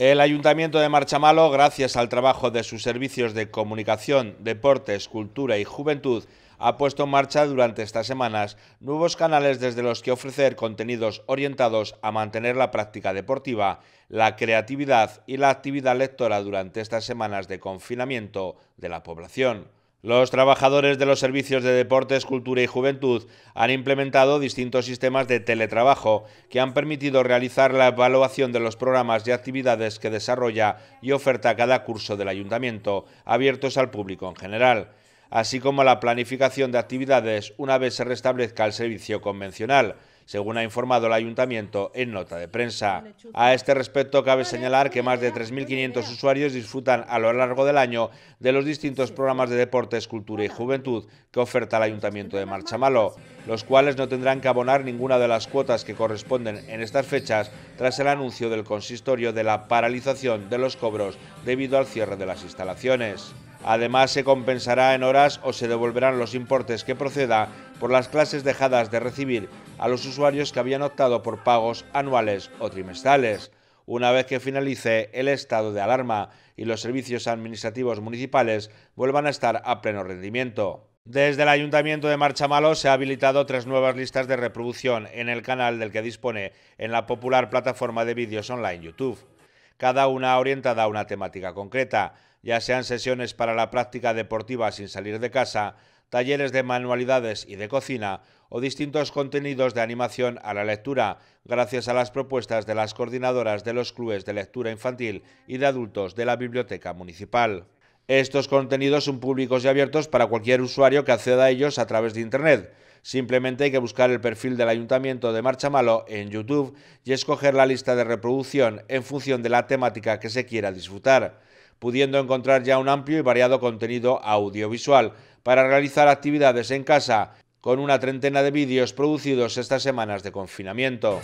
El Ayuntamiento de Marchamalo, gracias al trabajo de sus servicios de comunicación, deportes, cultura y juventud, ha puesto en marcha durante estas semanas nuevos canales desde los que ofrecer contenidos orientados a mantener la práctica deportiva, la creatividad y la actividad lectora durante estas semanas de confinamiento de la población. Los trabajadores de los servicios de deportes, cultura y juventud han implementado distintos sistemas de teletrabajo que han permitido realizar la evaluación de los programas y actividades que desarrolla y oferta cada curso del ayuntamiento, abiertos al público en general, así como la planificación de actividades una vez se restablezca el servicio convencional según ha informado el ayuntamiento en nota de prensa. A este respecto, cabe señalar que más de 3.500 usuarios disfrutan a lo largo del año de los distintos programas de deportes, cultura y juventud que oferta el ayuntamiento de Marchamalo, los cuales no tendrán que abonar ninguna de las cuotas que corresponden en estas fechas tras el anuncio del consistorio de la paralización de los cobros debido al cierre de las instalaciones. Además, se compensará en horas o se devolverán los importes que proceda por las clases dejadas de recibir a los usuarios que habían optado por pagos anuales o trimestrales, una vez que finalice el estado de alarma y los servicios administrativos municipales vuelvan a estar a pleno rendimiento. Desde el Ayuntamiento de Marchamalo se ha habilitado tres nuevas listas de reproducción en el canal del que dispone en la popular plataforma de vídeos online YouTube, cada una orientada a una temática concreta, ya sean sesiones para la práctica deportiva sin salir de casa, talleres de manualidades y de cocina o distintos contenidos de animación a la lectura, gracias a las propuestas de las coordinadoras de los clubes de lectura infantil y de adultos de la Biblioteca Municipal. Estos contenidos son públicos y abiertos para cualquier usuario que acceda a ellos a través de Internet. Simplemente hay que buscar el perfil del Ayuntamiento de Marchamalo en YouTube y escoger la lista de reproducción en función de la temática que se quiera disfrutar pudiendo encontrar ya un amplio y variado contenido audiovisual para realizar actividades en casa, con una treintena de vídeos producidos estas semanas de confinamiento.